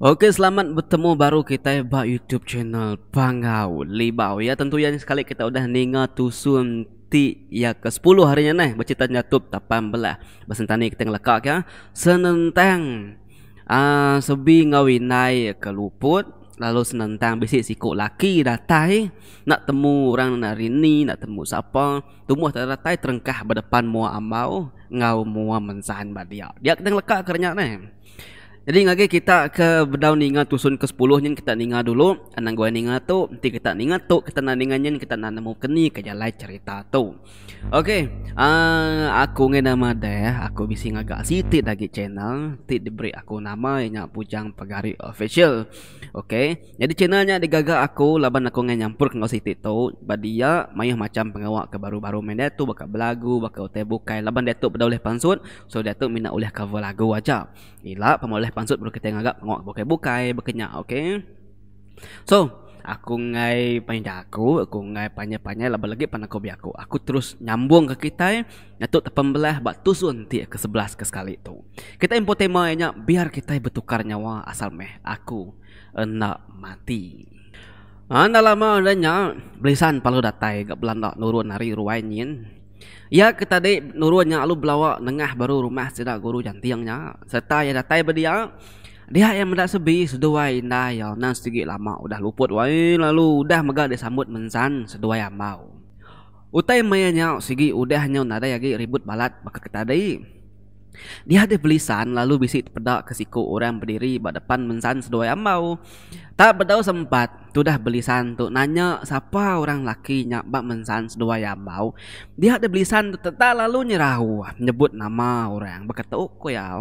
Oke selamat bertemu baru kita ba YouTube channel Bangau Libau ya tentu yang sekali kita udah ninga tusun ti ya ke 10 harinya nih bercita nyatup belah besentani kita ngelekak ya senentang uh, ah, sebi ngawinai ke luput Lalu senentang bisik si kok laki datai nak temu orang nak rini nak temu siapa tumbuh tak datai terengkah berdepan mua amau ngau mua mensahan badia dia kena lekat kerana ni jadi ngagi kita ke berdaun ninga tusun ke sepuluh nyen kita ninga dulu. Anang gua ninga tu, nanti kita ninga tu, kita nan ninga nyen kita nan nemu kerja kejalai cerita tu. Okey, uh, aku ngi nama deh, aku bisi ngagak siti dagi channel, ti diberi aku nama yang pujang pegari official. Okey, jadi channelnya digagak aku, laban aku ngi nyampur ngau siti tu, dia mayuh macam pengawak ke baru-baru mende tu, bakal belagu, bakal tebukai, laban dia tu bedau pansut, so dia tu minat oleh cover lagu aja. Ila pemoleh pansut baru kita ngagap ngok pokai bukai bekenyak okey so aku ngai panjang aku aku ngai panjang-panjang lah lagi pandang kobi aku aku terus nyambung ke kita ngatuk terpembelah batu sun ti ke sebelas ke sekali tu kita impo tema nya biar kita bertukar nyawa asal meh aku enak mati Anda ah, lama ada adanya belisan palu datai ke Belanda nurun hari ruwain Ya ketadi nurunnya alu belawa nengah baru rumah sedak guru jantiangnya serta ya datai berdia dia yang mendak sebi sedua indah ya nan segi lama udah luput wai lalu udah megah disambut mensan sedua yang mau utai mayanya segi udah hanya nada lagi ribut balat maka ketadi dia ada belisan lalu bisik pedak ke siku orang berdiri berdepan mensan sedua yang mau. Tak betau sempat, tu dah belisan tu nanya siapa orang laki nyabak mensan sedua yang mau. Dia ada belisan tu tetap lalu nyerahu, nyebut nama orang. Berkata, oh kau ya.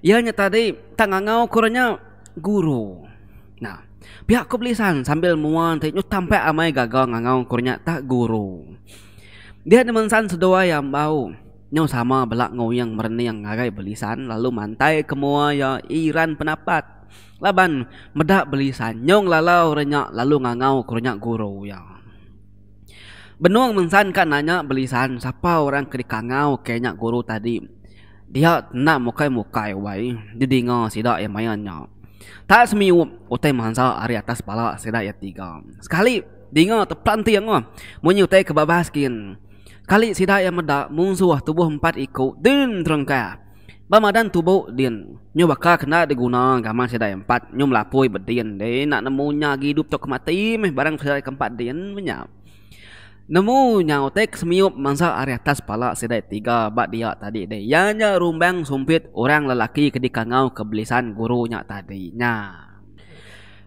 Ya nyata tadi, tak ngangau kurnya guru. Nah, pihak kau belisan sambil muan, nyut sampai amai gagal ngangau kurnya tak guru. Dia ada mensan sedua yang mau. Nyo sama belak ngoyang merenih yang ngarai belisan lalu mantai kemua ya iran pendapat. Laban medak belisan nyong lala renyak lalu ngangau kurnyak guru ya. Benuang mensan kan nanya belisan siapa orang kedi kangau kenyak guru tadi. Dia nak mukai mukai wai jadi ngau sidak ya mayanya. Tak semiu utai mansa ari atas pala sidak ya tiga. Sekali dengar terplanti yang ngau munyu utai kebabaskin. kebabaskin kali sida yang meda munsuah tubuh empat iku din terengka bamadan tubuh din nyu baka kena diguna gamang sida yang empat nyu melapui berdian de nak nemu nyagi hidup tok mati meh barang sida yang keempat din menyap Nemu nyau tek semiup mangsa area atas pala sedai tiga bak dia tadi deh. Yanya rumbang sumpit orang lelaki ketika ngau kebelisan gurunya tadi nya.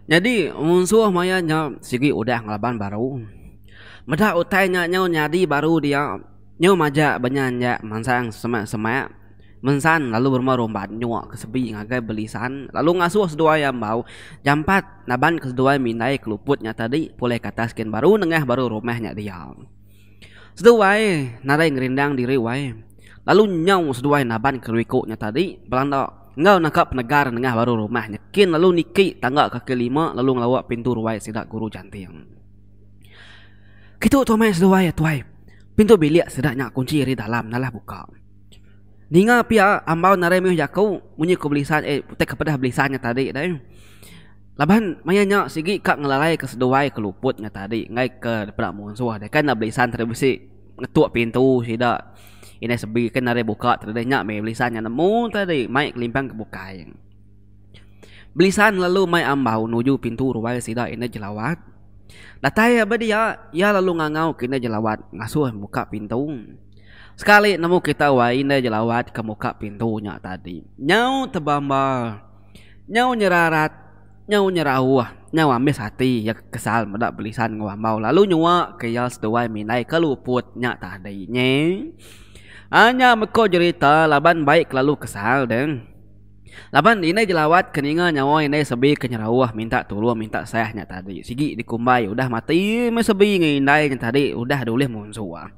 Jadi unsur maya nya sigi udah ngelaban baru. Mada utai nya nyau nyari baru dia nyau maja banyak nya mansang sema sema mensan lalu bermau rombat nyua ke sepi ngagai beli lalu ngasuh sedua yang bau jampat naban ke sedua minai keluput nya tadi pulai kata skin baru nengah baru rumahnya dia sedua narai ngerindang diri wai lalu nyau sedua naban ke riko nya tadi belanda Ngau nakap negara nengah baru rumahnya kin lalu niki tangga kaki lima lalu ngelawak pintu ruai sidak guru jantian. Kita tu main seduai ya tuai. Pintu bilik sedaknya kunci dari dalam nalah buka. Ninga pia ambau narai mi jaku munyi ko belisan eh tek kepada belisannya tadi dai. Laban mayanya sigi kak ngelalai ke seduai ke luputnya tadi ngai ke pada mun suah dai kan belisan terbesi ngetuk pintu sida. Ini sebi kan narai buka terdenya mi belisannya nemu tadi mai kelimpang ke buka yang. Belisan lalu mai ambau menuju pintu ruai sida ini jelawat. Datai apa dia? Ya lalu ngangau kena jelawat ngasuh muka pintu. Sekali namu kita wain dia jelawat ke muka pintunya tadi. Nyau tebamba. Nyau nyerarat. Nyau nyerahuah. Nyau ambil hati ya kesal mendak belisan ngawamau. Lalu nyawa ke yal seduai minai ke luputnya tadi. Nye. Hanya meko cerita laban baik lalu kesal deng. Laban ini jelawat, keninga nyawa ini sebi kenyerawah minta tolong minta sayahnya tadi. Sigi dikumbai udah mati me sebi ngindai yang tadi udah dulih munzua.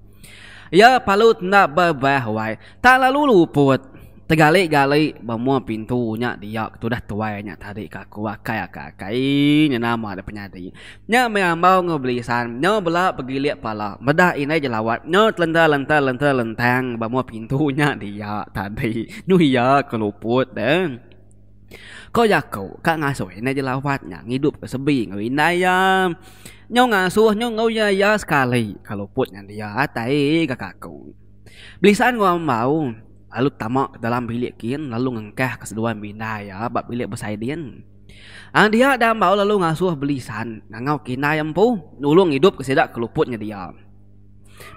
Ya palut nak berbahaya, tak lalu luput. Tegalik galik bermua pintunya dia tu dah tua nya tarik ke aku akai nya nama ada penyadi nya mengambau ngebelisan nya bela pergi begiliak pala medah ini jelawat nya telenta lenta lenta lentang bermua pintunya dia tadi nu ya keluput deng ko yakau kau, ngasoi inai jelawat nya ngidup ke sebi ngewinai nya ngasuh nya ngau ya ya sekali keluput nya dia tadi kakakku belisan gua mau Lalu tamak ke dalam bilik kin lalu ngengkah ke seduan binai ya bab bilik besaidin. Ang dia dan mau lalu ngasuh belisan ngau kina yang pu nulung hidup kesedak keluputnya dia.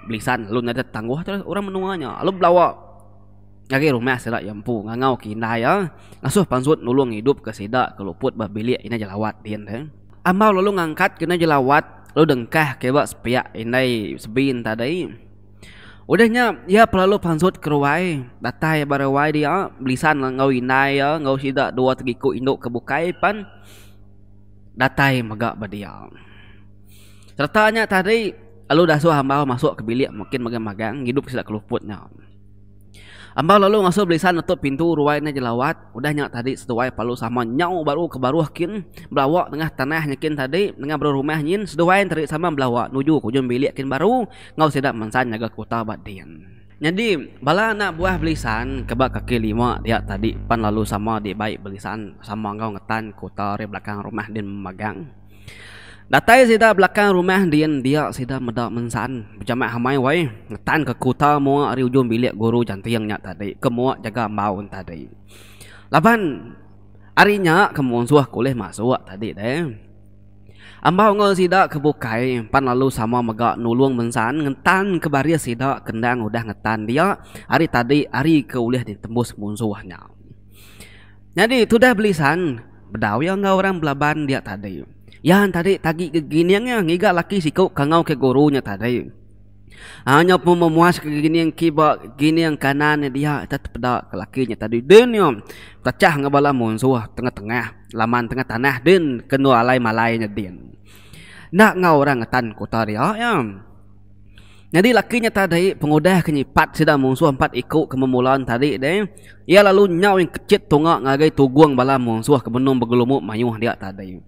Belisan lalu nada tangguh terus orang menuanya lalu belawa Nyari rumah sedak yang pu ngau kina ya ngasuh pansut nulung hidup kesedak keluput bab bilik ini jelawat dia. Ambau lalu ngangkat kena jelawat lalu dengkah kebab sepiak ini sebin tadi. Udahnya ya perlu pansut keruai datai barawai dia belisan lah, ngau inai ya ngau sida dua ku induk kebukai pan datai maga badia. Sertanya tadi alu dasu hamba masuk ke bilik mungkin magang magang hidup sida keluputnya. Tambah lalu ngasuh belisan nutup pintu ruai na jelawat. Udah nyak tadi seduai palu sama nyau baru ke baru hakin belawak tengah tanah nyakin tadi tengah baru rumah nyin seduai terik sama belawa nuju kujung bilik kin baru ngau sedap mansan jaga kota badian. Jadi bala nak buah belisan kebak kaki lima dia tadi pan lalu sama dia baik belisan sama ngau ngetan kota re belakang rumah din magang. Datai sida belakang rumah dia, dia sida meda mensan. Jamak hamai wai, ngetan ke kota mua ari ujung bilik guru jantiang nya tadi. Ke mua jaga maun tadi. Laban arinya ke mua suah kuleh masuk tadi deh. Amba ngo sida ke bukai pan lalu sama mega nulung mensan ngentan ke baria sida kendang udah ngetan dia hari tadi hari ke ulih ditembus munsuahnya. Jadi tudah belisan bedau yang enggak orang belaban dia tadi. Yan tadi tagi giniang yang ngiga laki sih kau kangaw ke guru nya tadi. Hanya pun memuas ke gini yang kiba begini yang kanan dia tetap ada laki nya tadi dan yo tercah ngabala munsuah tengah-tengah laman tengah tanah dan kenua alai malainya dia nak ngau orang tan kota dia ya jadi nya tadi pengudah kenyipat sida munsuah empat ikut ke memulaan tadi deh ia lalu nyau yang kecil tunggak ngagai guang balam munsuah ke benung bergelumuk mayuh dia tadi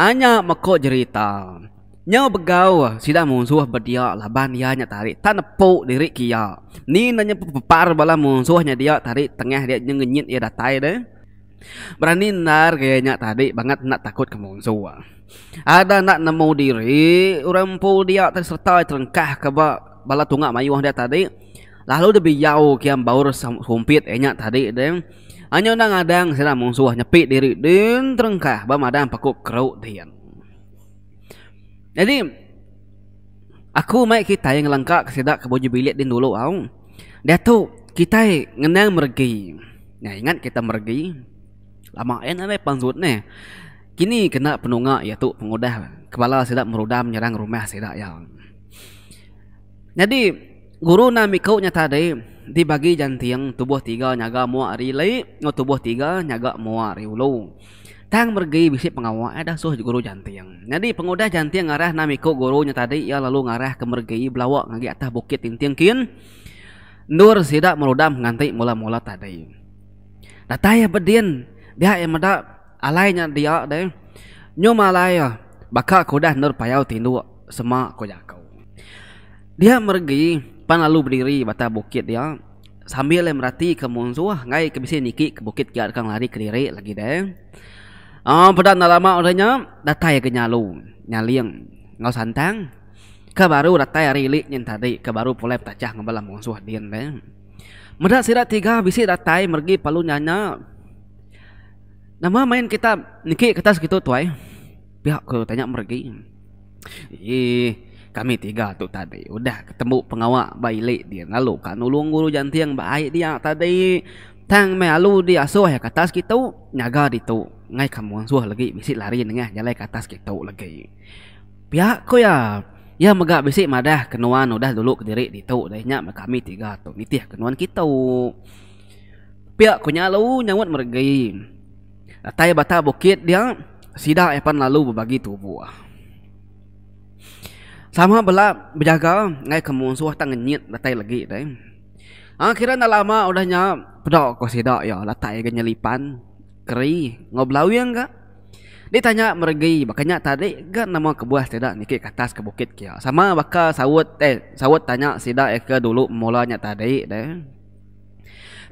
hanya mekok cerita. Nyau begau sida musuh berdia laban ya nya tarik tanepu diri kia. Ni nanya pepar bala musuhnya dia tarik tengah dia nya ngenyit ya datai de. Berani nar kayaknya tadi banget nak takut ke musuh. Ada nak nemu diri orang pu dia terserta terengkah ke ba, bala tunggak mayuh dia tadi. Lalu dia biyau kiam baur sumpit enya tadi deh. Anyo nang adang sira mung suah nyepi diri din terengkah ba madang paku kru dian. Jadi aku mai kita yang langka kesedak ke boju bilik din dulu au. Dia tu kita ngenang mergi. Nah ingat kita mergi. Lama en ame panjut ne. Kini kena penunga tu pengudah kepala sedak merudam menyerang rumah sedak yang. Jadi guru na mikau nya tadi dibagi jantiang tubuh tiga nyaga mua ari lai ngau tubuh tiga nyaga mua ari ulu tang mergi bisi pengawa ada eh, suh guru jantiang jadi pengoda jantiang ngarah na mikau guru nya tadi ya lalu ngarah ke mergi belawa ngagi atah bukit tintiang kin nur sida merudam nganti mula-mula tadi dataya bedin dia yang meda alainya dia deh nyumalaya baka kudah nur payau tindu semak kujakau dia mergi depan lalu berdiri bata bukit dia sambil dia merati ke munzuah ngai ke bisi niki ke bukit ke arkang lari ke diri lagi deh ah oh, pada nalama orangnya datai ke nyalu nyaliang ngau santang ke baru datai rilik yang tadi ke baru pulai tacah ngebalam munzuah dien deh Meda sirat tiga bisi datai mergi palu nyanya Nama main kita niki kertas gitu tuai Pihak ke tanya mergi Ih kami tiga tu tadi udah ketemu pengawak balik dia lalu kan nulung guru jantiang baik dia tadi tang melu dia suah ya ke atas kita nyaga di tu ngai kamu suah lagi bisik lari nengah jalan ke atas kita lagi pihak ko ya ya mega bisik madah kenuan udah dulu ke di tu deh nya kami tiga tu nitih kenuan kita pihak ko nyalu nyawat mergi tai bata bukit dia sida epan lalu berbagi tubuh sama bela berjaga ngai ke mun suah tang nyit datai lagi dai ah ha, na lama udahnya pedak ko sida ya latai ke nyelipan keri ngoblau yang Dia tanya mergi bakanya tadi ga nama ke buah sida niki ke atas ke bukit kia ya? sama bakal sawut eh sawut tanya sida ke dulu mulanya tadi dai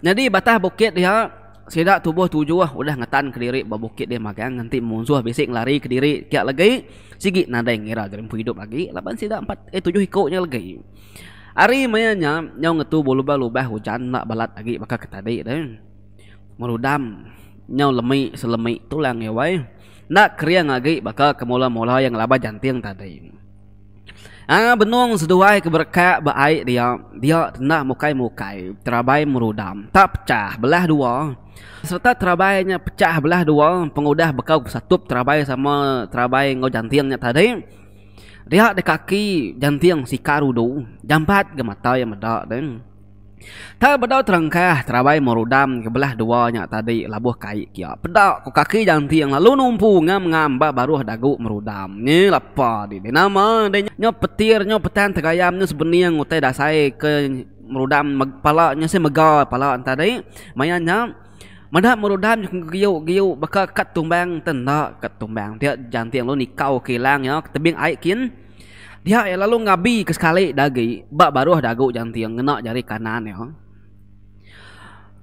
jadi batah bukit dia Sida tubuh tujuh udah ngetan ke diri babukit dia magang nanti munsuh bisik lari ke diri kiak lagi sigi nada yang ngira gerimpu hidup lagi laban sida empat eh tujuh ikutnya lagi Hari mayanya nyau ngetu bulu balu bah hujan nak balat lagi maka ketadi deh merudam nyau lemi selemi tulang ya wai nak kriang lagi maka kemula mula yang laba jantiang tadi Ah benung seduai keberkat baik dia. Dia tenah mukai-mukai, terabai merudam, tak pecah belah dua. Serta terabainya pecah belah dua, pengudah bekau satu terabai sama terabai ngau jantiangnya tadi. Dia di kaki jantiang si Karudu, jambat gemata yang medak deng. Tak beda terengkah terawai merudam kebelah belah dua nyak tadi labuh kait kia. Pedak ku kaki janti yang lalu numpu ngam ngam ba baru dagu merudam. Ni lapa di di nama de nyo petir nyo petan tegayam nyo sebeni yang utai dasai ke merudam pala nyo se mega pala tadi. Mayanya mada merudam nyo giu giu baka kat tumbang tenda kat tumbang dia janti yang lalu nikau kilang nyo ya. tebing ait kin dia ya lalu ngabi ke sekali dagi bak baru ah dagu janti yang ngena jari kanan ya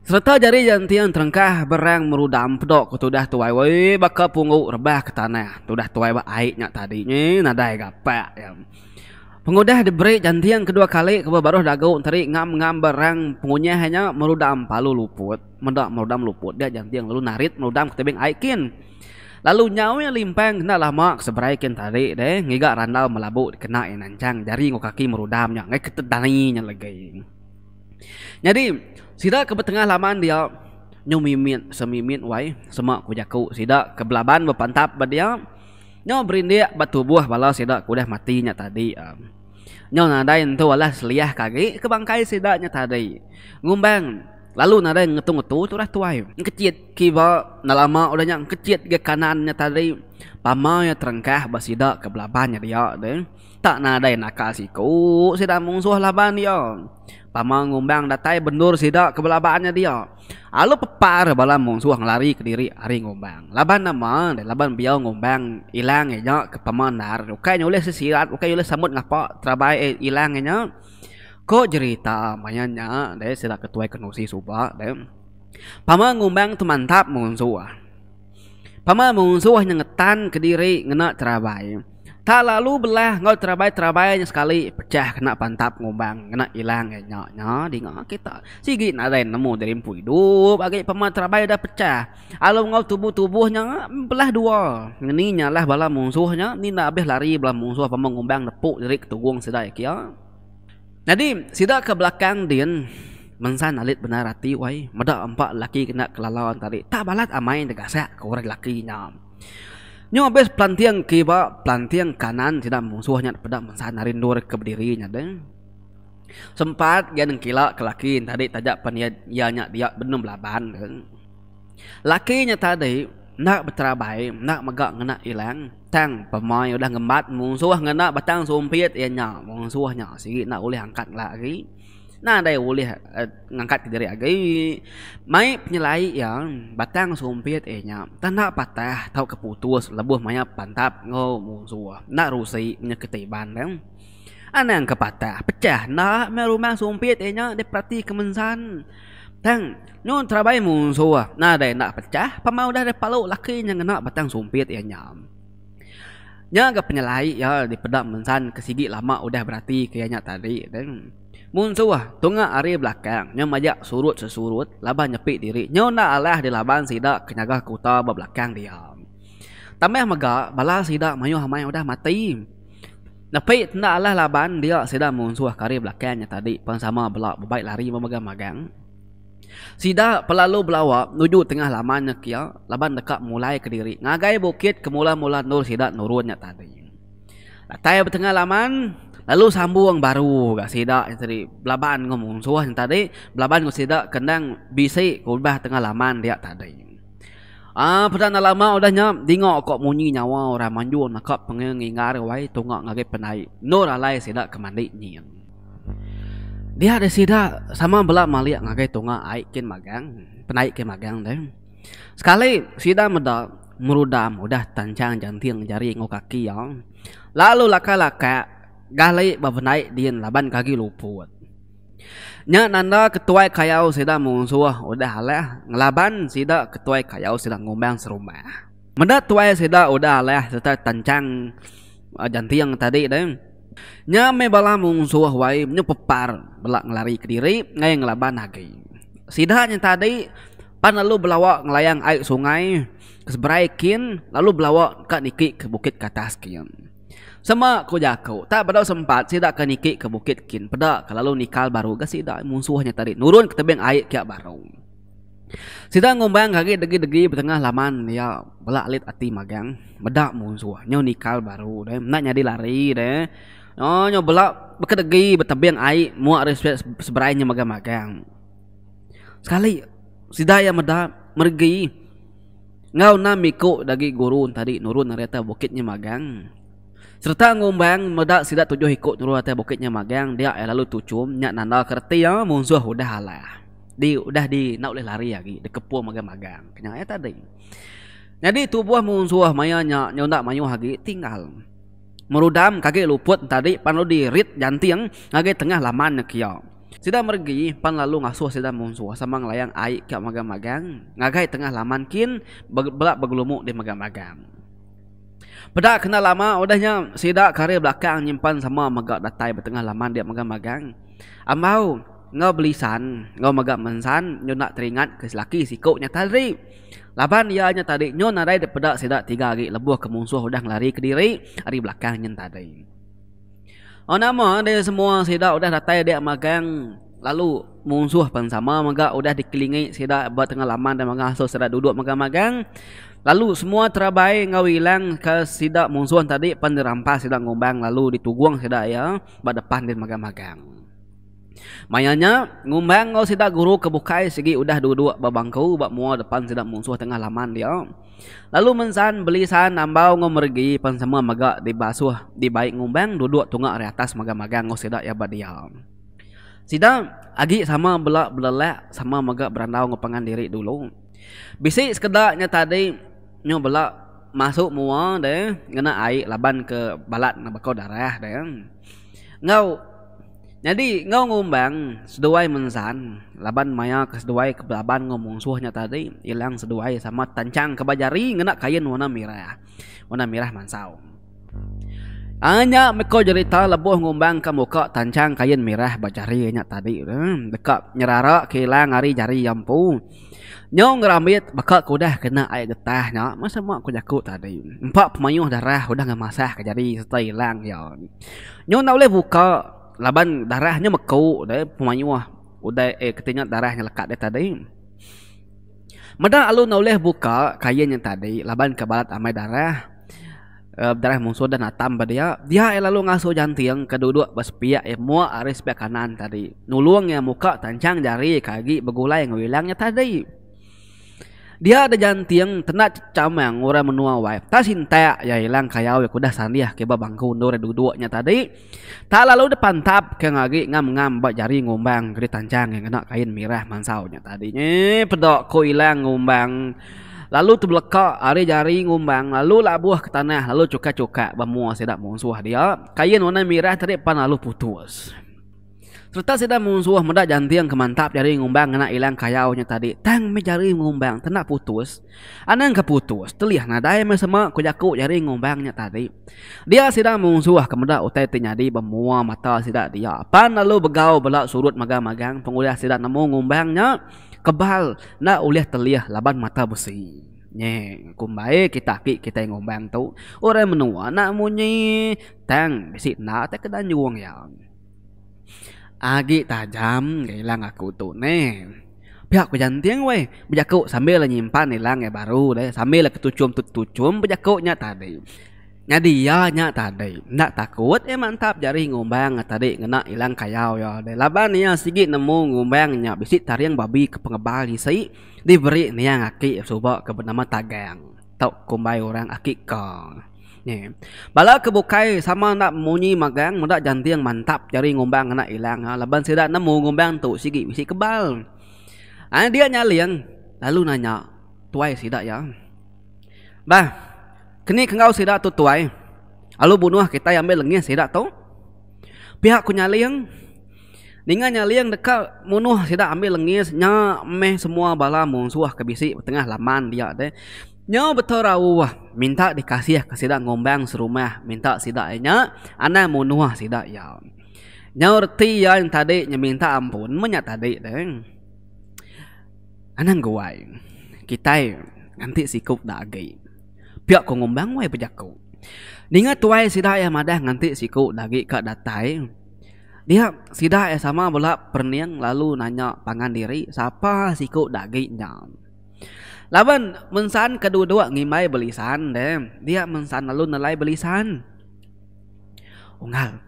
serta jari janti yang terengkah berang merudam pedok ke tudah tuai wai baka punggu rebah ke tanah tudah tuai bak aiknya tadi ni nadai gapak ya Pengudah diberi janti yang kedua kali ke baru ah dagu teri ngam-ngam berang pengunya hanya merudam palu luput mendak merudam luput dia janti yang lalu narit merudam ketebing aikin aikin Lalu nyawa yang limpeng kena lah mak sebraik yang tarik deh. Ngigak randau melabu kena yang nancang jari ngok kaki merudamnya. Ngai ketetaninya lagi. Jadi sida ke tengah laman dia nyu mimin semimin wai sema ku jaku sida ke belaban bepantap ba dia nyu berindi batu buah bala sida ku dah matinya tadi nyu nadain tu lah seliah kagi ke bangkai sida nya tadi ngumbang Lalu nak yang ngetu ngetu tu lah tuai. Yang kecil kiba nak lama orang yang kecil ke kanannya tadi. Pama yang terengkah basida ke belabannya dia deh. Tak nada yang nak kasih ku sedang mengusah laban dia. Pama ngumbang datai benur sida ke belabannya dia. Alu pepar balam mengusah lari ke diri hari ngumbang. Laban nama deh laban biar ngumbang hilangnya ke pama nar. Ukai nyoleh sesirat, ukai nyoleh samut ngapa terbaik hilangnya eh, kok cerita banyaknya deh sila ketua ekonomi suba deh pama ngumbang tu mantap munsua pama munsua nyengetan ke diri ngena terabai tak lalu belah ngau terabai terabai sekali pecah kena pantap ngumbang kena hilang ya nyok nyok kita sigi nade nemu dari hidup agak pama terabai dah pecah alu ngau tubuh tubuhnya belah dua ngeni lah bala munsuhnya ni nak habis lari bala munsuh pama ngumbang nepuk diri ketugung sedaya kia jadi sida ke belakang din mensan alit benar hati wai meda empat laki kena kelalauan tadi tak balat amai dengan saya ke orang laki nyam nyo habis pelantian kiba pelantian kanan tidak musuhnya pada mensan narindur ke berdirinya deh sempat dia nang kila ke laki tadi tajak penianya ya dia benum laban deh. lakinya tadi nak berterabai nak megak ngena hilang batang pemain udah ngembat musuh ngena batang sumpit ya nya musuhnya si nak boleh angkat lagi nah dai boleh eh, ngangkat ke diri lagi mai penyelai yang batang sumpit ya nya tanda patah tau keputus lebuh maya pantap ngau musuh nak rusai menyekati ban kan anak yang kepatah pecah nak merumah sumpit ya nya diperhati kemensan Tang, nyun terbaik musuh. Nah, dah nak pecah. Pemau dah ada palau laki yang kena batang sumpit yang nyam. Nya ke penyelai ya, ya di pedak mensan ke sigi lama udah berarti kayaknya tadi dan mun sewah tunga ari belakang nya majak surut sesurut laban nyepi diri nya na alah di laban sida kenyaga kuta ba belakang dia. Tambah mega bala sida mayuh hamai udah mati. Nepi tenda alah laban dia sida mun sewah kari belakangnya tadi pang sama belak bebaik lari memegang magang. Sida pelalu belawa menuju tengah laman nekia, ya, laban dekat mulai ke diri. Ngagai bukit kemula-mula nur sida nurunnya tadi. Latai bertengah laman, lalu sambung baru ke sida. Jadi belaban ngomong suah yang tadi, belaban ke sida kendang bisi kubah tengah laman dia tadi. Ah, pada nak lama udahnya dengok kok munyi nyawa orang manjun nak pengen ngingar wai tunggak ngagai penai. Nur alai sida kemandi nyin dia ada sida sama bela malia ngagai tonga aikin magang penaik ke magang deh sekali sida muda merudam muda tancang jantiang jari ngok kaki ya lalu laka laka gali bab naik dien laban kaki luput nya nanda ketua kayau sida mungsuah udah halah ngelaban sida ketua kayau sida ngombang serumah Muda tuai sida udah halah serta tancang eh, jantiang tadi deh Nya mebala suah wai nya pepar belak ngelari ke diri ngai ngelaban lagi. Sidahnya tadi pan lalu belawa ngelayang air sungai kesberaikin lalu belawa kak nikik ke bukit katas kian. Sama ku jaku tak pada sempat sidak ke nikik ke bukit kin pada kalau nikal baru ke sidak mungsuahnya tadi nurun ke tebing air kia baru. Sida ngombang kaki degi-degi di tengah laman ya belak lit ati magang medak mungsuah nikal baru deh nak nyadi lari deh nyonya belak berkedegi bertebing ai muak respek seberainya magang-magang sekali si daya meda mergi ngau nami ko dagi guru tadi nurun reta bukitnya magang serta ngumbang meda sida tujuh ikut nurun reta bukitnya magang dia eh, lalu tucum nyak nanda kerti yang munzuh udah halah di udah di nak boleh lari lagi ya, dekepuh magang-magang kenyang eh, tadi jadi tubuh munzuh mayanya nyak nyak mayu lagi tinggal merudam kaki luput tadi pan lu dirit janting kaki tengah laman kyo sida mergi pan lalu ngasuh sida munsuh sama ngelayang ai kyo magang-magang ngage tengah laman kin belak beglumuk di magang-magang Beda kena lama udahnya sida kare belakang nyimpan sama magak datai betengah laman dia magang-magang. Amau ngau belisan, ngau magam mensan, nyunak teringat ke laki sikuk nyata Laban ia hanya tadi nyo narai daripada sedak tiga hari lebuh ke musuh udah lari ke diri hari belakang nyen tadi. Oh nama dia semua sedak udah datai dia magang lalu musuh pun sama maga udah dikelilingi sedak buat tengah laman dan maga so sedak duduk maga magang. Lalu semua terabai ngawilang hilang ke sidak musuh tadi pun dirampas sidak ngombang lalu dituguang sidak ya pada depan di magang-magang. Mayanya ngumbang ngau sida guru kebukai segi udah dua-dua babangku bab mua depan sida musuh tengah laman dia. Lalu mensan beli san nambau ngau mergi pan semua maga di basuh di baik ngumbang dua-dua tunga ari atas maga-maga ngau sida ya ba dia. Sida agi sama bela belelek sama maga berandau ngau pangan diri dulu. Bisi sekedaknya tadi nyo bela masuk mua de ngena air laban ke balat na darah de. Ngau jadi ngau ngumbang seduai mensan laban maya ke seduai ke laban ngomong suahnya tadi hilang seduai sama tancang ke bajari ngena kain warna merah warna merah mansau hanya meko cerita lebuh ngumbang ke muka tancang kain merah bajari nya tadi dekat hmm, nyerara kehilang hari jari yampu Nyong ngeramit bakal kudah kena air getah nya masa mak ku jaku tadi empat pemayuh darah udah ngemasah ke jari setelah hilang ya nyong nak boleh buka laban darahnya mekau dai pemanyuah udai eh katanya darahnya lekat dia tadi Mada alu nauleh buka kain yang tadi laban ke balat amai darah uh, darah musuh dan atam pada ya. dia dia eh, lalu ngaso jantiang kedua-dua bespiak ya eh, mua aris kanan tadi nulung yang muka tancang jari kaki begulai yang hilangnya tadi dia ada jantiang tenak cama yang orang menua wife tak cinta ya hilang kayak aku ya udah sandi ya kebab bangku undur dua nya tadi tak lalu depan tap ke ngagi ngam ngam bak jari ngumbang kiri tancang yang kena kain merah mansaunya tadinya pedok ko hilang ngumbang lalu tu beleka hari jari ngumbang lalu labuh ke tanah lalu cuka cuka bermuah sedap musuh dia kain warna merah tadi pan lalu putus serta sedang mengusuh muda janti yang kemantap jari ngumbang kena hilang kayau nya tadi. Tang me jari ngumbang tena putus. Anang ke putus. Terlihat nada yang mesema kujaku jari ngumbangnya tadi. Dia sedang mengusuh kemuda utai tenyadi bermua mata sedang dia. Pan lalu begau belak surut magang-magang pengulih sedang nemu ngumbangnya kebal nak ulih terlihat laban mata besi. Nye, kumbai kita ki kita yang ngombang tu. Orang menua nak munyi tang bisi na tak kedan juang yang agi tajam hilang aku tu ne pihak ku jantiang weh bejaku sambil nyimpan hilang ya baru deh sambil ketucum tutucum bejaku nya tadi nya dia nya tadi nak takut ya mantap jari ngumbang tadi kena hilang kayau ya deh laban nya sigit nemu ngumbang nya bisi tariang babi ke pengebal isi diberi nya ngaki subak ke bernama tagang tok kumbai orang akik kau ni. Bala ke bukai sama nak munyi magang mudak janti yang mantap jari ngombang nak hilang. Ha? Laban sida nemu ngombang tu sigi bisi kebal. Ha, dia nyalian lalu nanya tuai sida ya. Ba, kini kengau sida tu tuai. Alu bunuh kita yang ambil lengis sida tu. Pihak ku nyalian Ningan nyalian dekat munuh sida ambil lengis nya meh semua bala munsuah ke bisi tengah laman dia teh. Nyo betul rau wah. Minta dikasih ya lah, kasih dak ngombang serumah. Minta sidak nya. Ana munuah sidak ya. Nyo reti ya yang tadi nya minta ampun menya tadi deng. Anang gawai. Kita nanti sikup dak agi. Pihak ko ngombang wai pejaku. Ninga tuai sidak ya madah nanti sikup dak agi ka datai. Dia sidak ya sama bola perniang lalu nanya pangan diri siapa sikup dak agi nyam. Lawan mensan kedua-dua ngimai belisan deh. Dia mensan lalu nelai belisan. Ungal.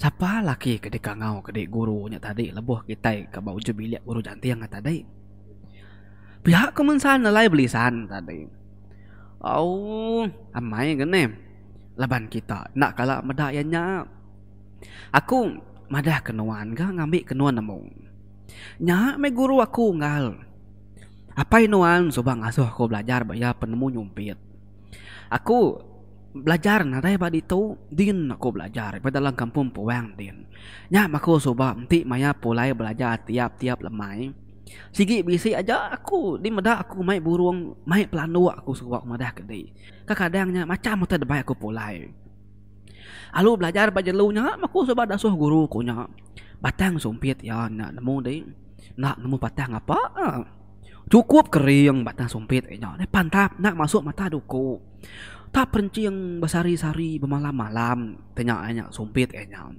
Siapa laki kede kangau kede gurunya tadi lebuh kita ke bau je bilik guru janti yang tadi. Pihak kemensan nelai belisan tadi. Oh, amai gene. Laban kita nak kalah medayanya. Aku madah kenuan ga ngambil kenuan nemu. Nyak me guru aku ngal apa ini wan? subang ngasuh aku belajar ya penemu nyumpit aku belajar nah tanya pada itu din aku belajar pada dalam kampung puang din ya aku coba nanti maya mulai belajar tiap-tiap lemai Sigi bisi aja aku di meda aku mai burung mai pelanu aku suka meda kedai. Kadangnya macam mata debai aku pulai. Alu belajar baca lu nya aku sebab dasuh guru kunya Batang sumpit ya nak nemu di Nak nemu batang apa? Ah cukup kering batang sumpit ini eh, pantap nak masuk mata duku tak perincing besari-sari bermalam-malam tanya anak eh, sumpit ini eh,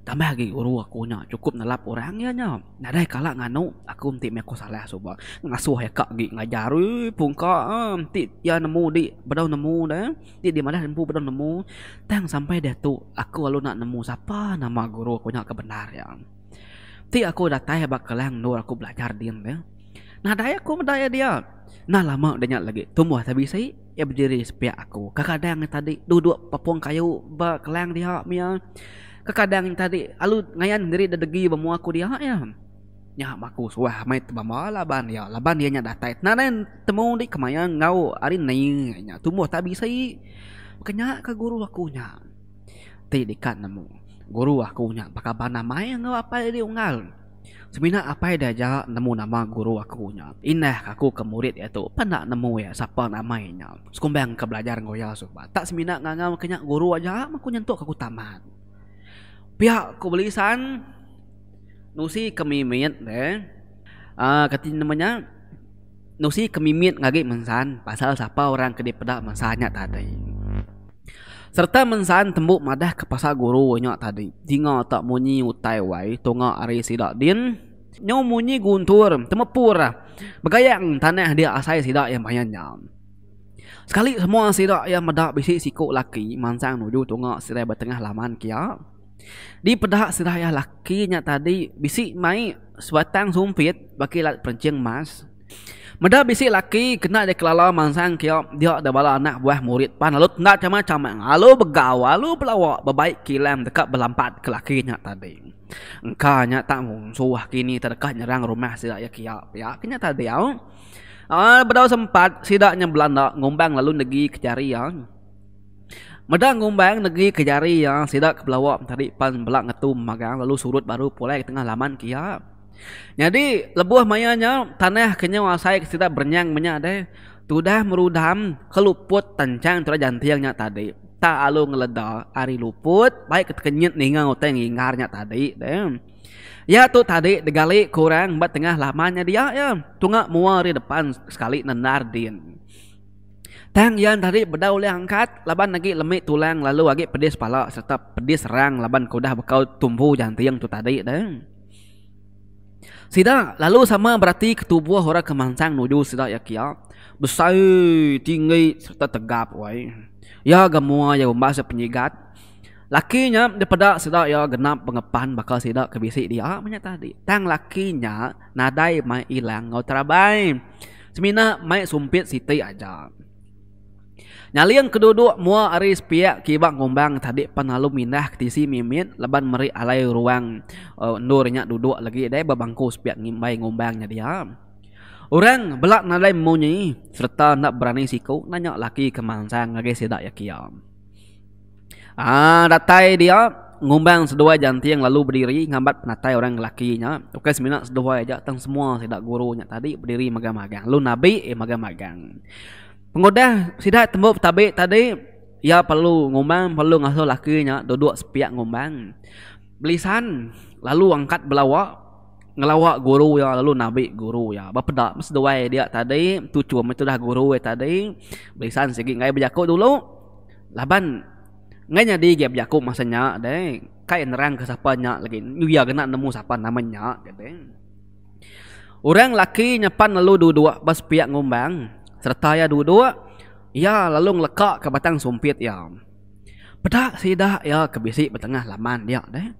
Tambah lagi guru aku nya cukup nelap orangnya. ya nya. Nadai kalak nganu aku enti meko salah sobat. Ngasuh ya kak gi ngajar pungka enti eh, ya nemu di bedau nemu dah. Di di mana empu bedau nemu. Tang sampai dia tu aku lalu nak nemu siapa nama guru aku nya kebenar ya. Ti aku datai ba kelang nur aku belajar din ya. Nah daya aku daya dia. Nah lama dia lagi. Tumbuh tapi saya Ia berdiri sepiak aku. Kadang-kadang tadi duduk papung kayu berkelang dia mia. kadang tadi alu ngayan ngeri degi bamu aku dia ya. Nya maku suah mai tebama laban dia. Laban dia nya datai. Nah nen temu di kemayang ngau ari nai nya tumbuh tapi saya makanya ke guru aku nya. Tidikan namu. Guru aku nya pakabana mai ngau apa dia ungal. Semina apa dia ja nemu nama guru aku nya. Inah aku ke murid ya tu. Pan nak nemu ya siapa nama nya. Sekumbang ke belajar ngoya so. Tak semina ngangam kenya guru aja ah, aku nyentuk ke aku taman. Pihak ku belisan nusi kemimit de. Ah uh, katin namanya nusi kemimit ngagi mensan pasal siapa orang kedipeda mensanya tadi serta mensan tembuk madah ke pasar guru nyok tadi dinga tak munyi utai wai tunga ari sidak din nyo munyi guntur temepur bagaya ang tanah dia asai sidak yang banyak nyam sekali semua sidak yang madah bisi siko laki mansang nuju tunga sirai bertengah laman kia di pedak sirah ya laki nyak tadi bisi mai suatang sumpit bagi lat perencing mas Mada bisi laki kena dia kelala mansang kia dia ada bala anak buah murid pan lalu tengah macam-macam lalu begawa lalu belawa. berbaik kilam dekat berlampat ke laki tadi. Engkanya tak musuh kini terdekat nyerang rumah si rakyat kia. Ya, ya kini tadi ya. Ah, berdau sempat sidaknya Belanda ngumbang lalu negeri kejari ya. Mada ngumbang negeri kejari ya sidak ke belawak tadi pan belak ngetum magang lalu surut baru pulai tengah laman kia jadi lebuah mayanya tanah kenyang wasai kita bernyang menyak deh sudah merudam keluput tancang tu janti yang tadi tak alu ngeledak ari luput baik ketekenyit nih ngau teng ingarnya tadi deh Ya tu tadi degali kurang bat tengah lamanya dia ya tu nggak muar depan sekali nenardin. Tang yang tadi bedau leh angkat laban lagi lemik tulang lalu lagi pedis palak serta pedis rang laban kuda bekau tumbuh jantian tu tadi deh. Sida lalu sama berarti ketubuh orang kemansang nuju sida ya kia besar tinggi serta tegap way. ya gemua ya umbas ya penyigat lakinya daripada sida ya genap pengepan bakal sida kebisi dia ah, banyak tadi tang lakinya nadai mai ilang ngau terabai semina mai sumpit siti aja Nyalian kedua mua aris pia kiba ngombang tadi penalu minah ke tisi mimin leban meri alai ruang uh, eh, nurnya duduk lagi dai babangku sepiak ngimbai ngombangnya ha. dia. Orang belak nalai munyi serta nak berani siku nanya laki kemansang lagi sedak ya kia. Ah, datai dia ngombang sedua janti yang lalu berdiri ngambat penatai orang lakinya oke semina sedua aja tang semua tidak gurunya tadi berdiri magang-magang lu nabi eh magang-magang pengodah sidak tembo tabe tadi ya perlu ngomang perlu ngaso laki nya duduk sepiak ngomang belisan lalu angkat belawa ngelawa guru ya lalu nabi guru ya bapak dak mesti dua dia tadi tu cuma dah guru ya tadi belisan segi ngai bejakuk dulu laban ngai nyadi gi bejakuk masanya deh kai nerang ke siapa nya lagi nyuya kena nemu siapa namanya gitu orang laki nyapan lalu dua dua bas piak ngombang serta ya dua-dua ya lalu lekak ke batang sumpit ya pedak sidah ya ke bisi betengah laman dia deh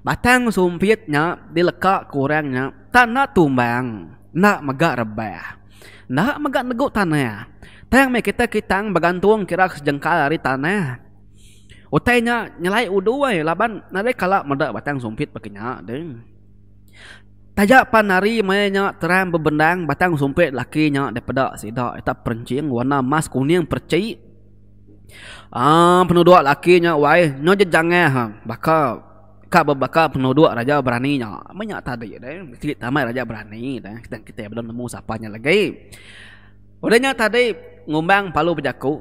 batang sumpitnya dilekak kurangnya tanah tumbang nak megak rebah nak megak neguk tanah ya. tayang me kita kitang bergantung kira sejengkal dari tanah Utainya nyelai udu wai laban nade kala meda batang sumpit pakinya deh Tajak panari mainnya terang berbendang batang sumpit lakinya daripada sidak etap perencing warna emas kuning percik. Ah penuduk lakinya wai nyoje jangan ha baka ka babaka penuduk raja berani nya banyak tadi deh mesti tamai raja berani deh kita kita belum nemu siapanya lagi. Udahnya tadi ngumbang palu pejaku.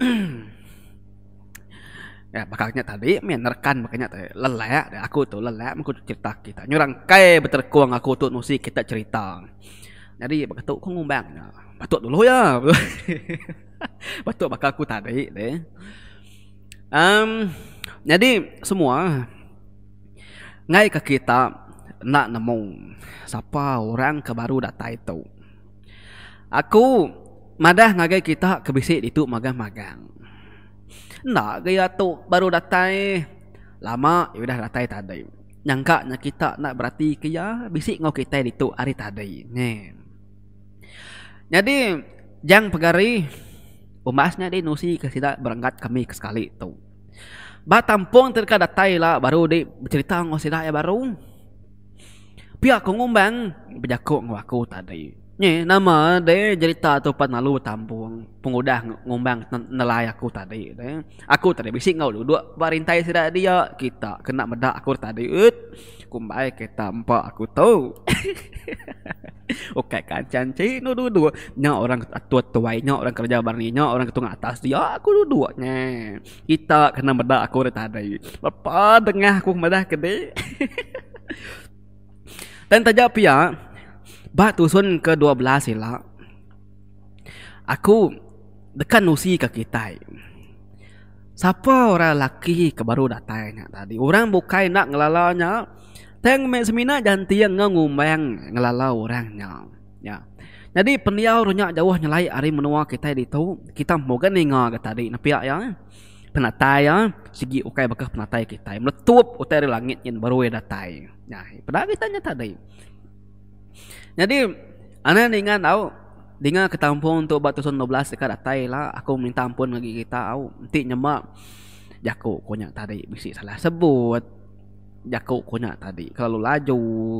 ya bakalnya tadi menerkan makanya tadi lelak ya, aku tuh lelak aku cerita kita nyurang kai beterkuang aku tuh nusi kita cerita jadi begitu aku ngumbang ya. batuk dulu ya batuk bakal aku tadi deh um, jadi semua ngai ke kita nak nemu siapa orang kebaru baru data itu aku madah ngai kita kebisik itu magang-magang nak ke ya tu baru datai. Eh? Lama ya udah datai tadi. Nyangka nya kita nak berarti ke ya bisik ngau kita di tu hari tadi. Ne. Jadi jang pegari umasnya di nusi ke sida berangkat kami ke sekali tu. Ba tampung terka datai lah baru di bercerita ngau sida ya baru. Pia kongumbang bejakok ngau aku tadi. Ni nama dia cerita tu pas nalu tampung pengudah ngombang nelayan aku tadi. De. Aku tadi bisik ngau lu dua barintai sida dia kita kena meda aku tadi. Ut kumbai kita empat aku tahu. Okey kan cantik nu dua. Nya orang tua tua nya orang kerja barni nya orang ketua atas dia aku dua nye. Kita kena meda aku tadi. Apa tengah aku meda kedai. Tentaja pia Bah tu sun ke 12 sila. Aku dekat nusi ke kita. Siapa orang laki ke baru datangnya tadi? Orang bukai nak ngelalanya. Teng me semina janti yang ngumbang ngelala orangnya. Ya. Jadi peniau runyak jauh nyelai hari menua kita di tu. Kita moga ninga ke tadi. Nampi ya. Eh, penatai ya. segi ukai bekas penatai kita. Meletup utai langit yang baru datang. Ya. Pada kita nyata tadi. Jadi, ana ingat tahu, dengar ketampung untuk batu son 12 dekat atai lah, aku minta ampun lagi kita tahu. Nanti nyemak, jako konyak tadi, bisik salah sebut. Jako konyak tadi, kalau laju,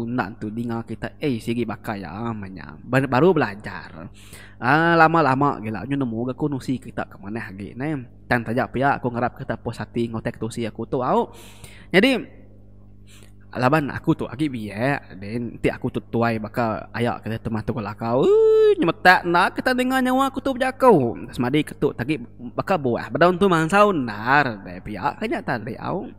nak tu dengar kita, eh sigi bakal ya, amanya. Baru belajar. Ah, lama-lama gila, nyo nemu aku nusi kita ke mana lagi, ne. Tan tajak pihak, aku ngarap kita puas hati, ngotek tu si aku tu, au. Jadi, Alaban aku tu agi bi eh. Then ti aku tu tuai baka ayak kata teman tu kalau kau. Nyemetak nak kita dengar nyawa aku tu berjakau. Semadi ketuk tagi baka buah. Badan tu mansau nar. Dari pihak kanya tak dari au.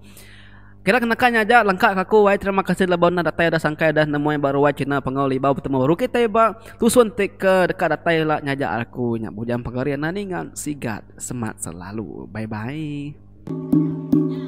Kira kena kanya aja lengkap ke aku. Wai terima kasih lebar nak datai ada sangkai dah nemu yang baru wai cina pengau libau bertemu baru kita iba. Tusun ke dekat datai lah nyajak aku. Nyak bujang pengarian nani ngang sigat semat selalu. Bye bye.